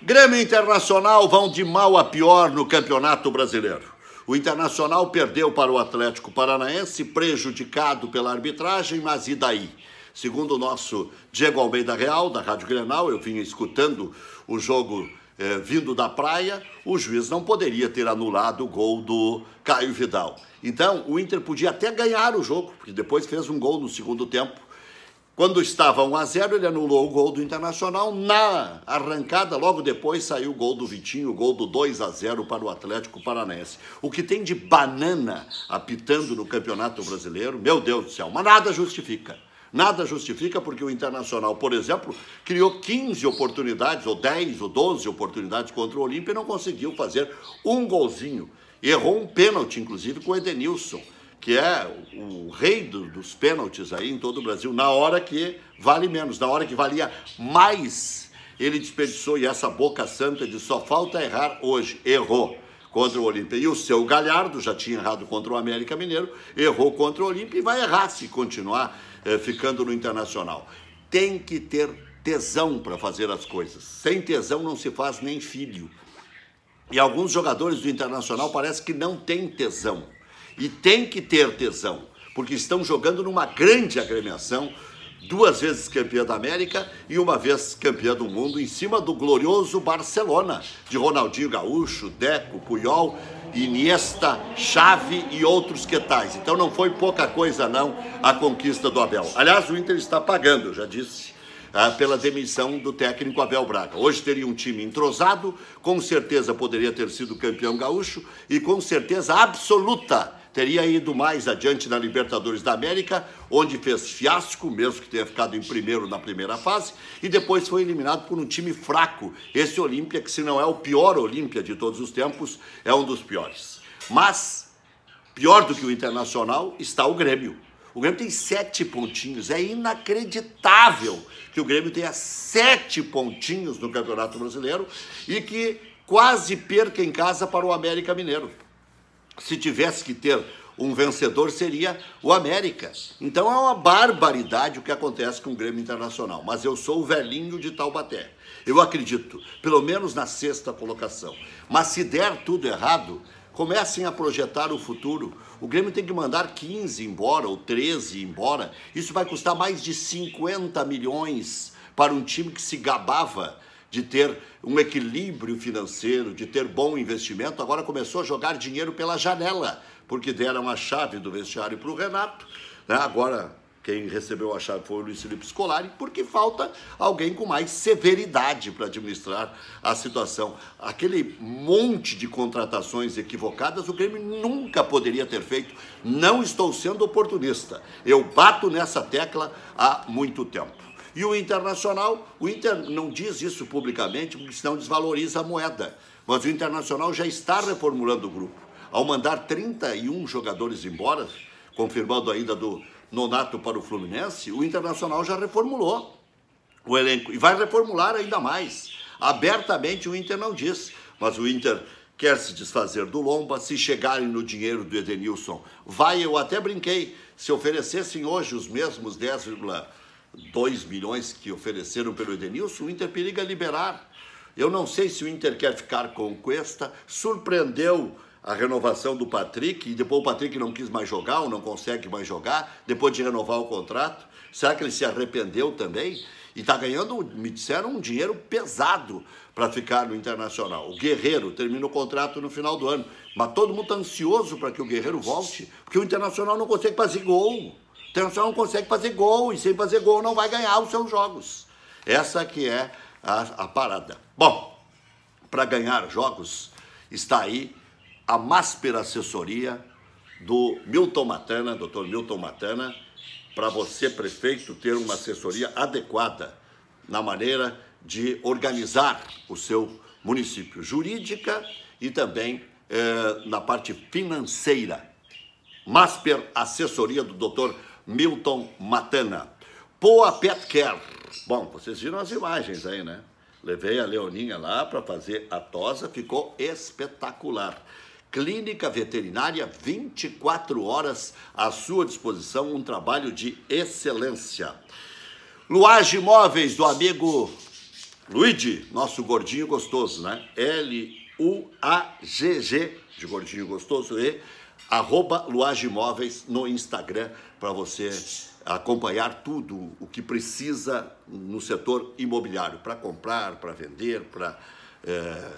Grêmio e Internacional vão de mal a pior no Campeonato Brasileiro. O Internacional perdeu para o Atlético Paranaense, prejudicado pela arbitragem, mas e daí? Segundo o nosso Diego Almeida Real, da Rádio Grenal, eu vinha escutando o jogo eh, vindo da praia, o juiz não poderia ter anulado o gol do Caio Vidal. Então, o Inter podia até ganhar o jogo, porque depois fez um gol no segundo tempo quando estava 1 a 0, ele anulou o gol do Internacional. Na arrancada, logo depois saiu o gol do Vitinho, o gol do 2 a 0 para o Atlético Paranaense. O que tem de banana apitando no Campeonato Brasileiro, meu Deus do céu, mas nada justifica. Nada justifica porque o Internacional, por exemplo, criou 15 oportunidades, ou 10 ou 12 oportunidades contra o Olímpia e não conseguiu fazer um golzinho. Errou um pênalti, inclusive, com o Edenilson que é o rei dos pênaltis aí em todo o Brasil, na hora que vale menos, na hora que valia mais, ele desperdiçou e essa boca santa de só falta errar hoje, errou contra o Olímpia. E o seu Galhardo já tinha errado contra o América Mineiro, errou contra o Olímpia e vai errar se continuar eh, ficando no Internacional. Tem que ter tesão para fazer as coisas. Sem tesão não se faz nem filho. E alguns jogadores do Internacional parece que não têm tesão e tem que ter tesão, porque estão jogando numa grande agremiação, duas vezes campeã da América e uma vez campeã do mundo, em cima do glorioso Barcelona, de Ronaldinho Gaúcho, Deco, Puyol, Iniesta, Chave e outros que tais. Então não foi pouca coisa não a conquista do Abel. Aliás, o Inter está pagando, eu já disse, ah, pela demissão do técnico Abel Braga. Hoje teria um time entrosado, com certeza poderia ter sido campeão gaúcho e com certeza absoluta teria ido mais adiante na Libertadores da América, onde fez fiasco, mesmo que tenha ficado em primeiro na primeira fase, e depois foi eliminado por um time fraco. Esse Olímpia, que se não é o pior Olímpia de todos os tempos, é um dos piores. Mas, pior do que o Internacional, está o Grêmio. O Grêmio tem sete pontinhos. É inacreditável que o Grêmio tenha sete pontinhos no Campeonato Brasileiro e que quase perca em casa para o América Mineiro se tivesse que ter um vencedor seria o América. Então é uma barbaridade o que acontece com o Grêmio Internacional. Mas eu sou o velhinho de Taubaté. Eu acredito, pelo menos na sexta colocação. Mas se der tudo errado, comecem a projetar o futuro. O Grêmio tem que mandar 15 embora ou 13 embora. Isso vai custar mais de 50 milhões para um time que se gabava de ter um equilíbrio financeiro, de ter bom investimento, agora começou a jogar dinheiro pela janela, porque deram a chave do vestiário para o Renato. Né? Agora, quem recebeu a chave foi o Luiz Felipe Scolari, porque falta alguém com mais severidade para administrar a situação. Aquele monte de contratações equivocadas o Grêmio nunca poderia ter feito. Não estou sendo oportunista. Eu bato nessa tecla há muito tempo. E o internacional, o Inter não diz isso publicamente, porque senão desvaloriza a moeda. Mas o internacional já está reformulando o grupo. Ao mandar 31 jogadores embora, confirmando a ida do Nonato para o Fluminense, o internacional já reformulou o elenco. E vai reformular ainda mais. Abertamente o Inter não diz. Mas o Inter quer se desfazer do Lomba, se chegarem no dinheiro do Edenilson, vai, eu até brinquei, se oferecessem hoje os mesmos 10, 2 milhões que ofereceram pelo Edenilson, o Inter periga liberar. Eu não sei se o Inter quer ficar com o Cuesta, surpreendeu a renovação do Patrick, e depois o Patrick não quis mais jogar, ou não consegue mais jogar, depois de renovar o contrato. Será que ele se arrependeu também? E está ganhando, me disseram, um dinheiro pesado para ficar no Internacional. O Guerreiro termina o contrato no final do ano. Mas todo mundo está ansioso para que o Guerreiro volte, porque o Internacional não consegue fazer gol. Internacional não consegue fazer gol e sem fazer gol não vai ganhar os seus jogos. Essa que é a, a parada. Bom, para ganhar jogos está aí a máspera assessoria do Milton Matana, doutor Milton Matana, para você, prefeito, ter uma assessoria adequada na maneira de organizar o seu município jurídica e também eh, na parte financeira. Masper Assessoria do Doutor Milton Matana. Poa Pet Care. Bom, vocês viram as imagens aí, né? Levei a Leoninha lá para fazer a tosa, ficou espetacular. Clínica Veterinária 24 horas à sua disposição, um trabalho de excelência. Luage Móveis do amigo Luigi, nosso gordinho gostoso, né? L U A G G de gordinho gostoso e arroba Luage Imóveis no Instagram para você acompanhar tudo o que precisa no setor imobiliário para comprar, para vender, para é, eh,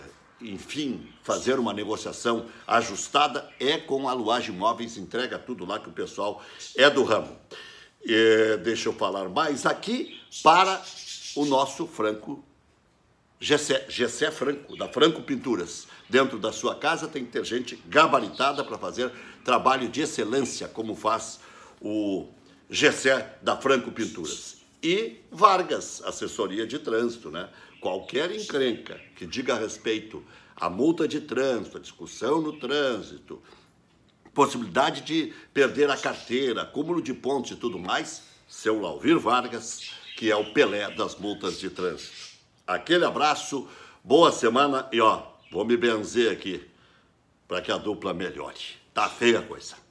enfim fazer uma negociação ajustada é com a Luage Imóveis entrega tudo lá que o pessoal é do ramo. deixa eu falar mais aqui para o nosso Franco Gessé, Gessé Franco da Franco Pinturas dentro da sua casa tem que ter gente gabaritada para fazer trabalho de excelência, como faz o Gessé da Franco Pinturas. E Vargas, assessoria de trânsito, né? Qualquer encrenca que diga a respeito à multa de trânsito, à discussão no trânsito, possibilidade de perder a carteira, acúmulo de pontos e tudo mais, seu Lauvir Vargas, que é o Pelé das multas de trânsito. Aquele abraço, boa semana e ó, Vou me benzer aqui para que a dupla melhore. Tá feia a coisa.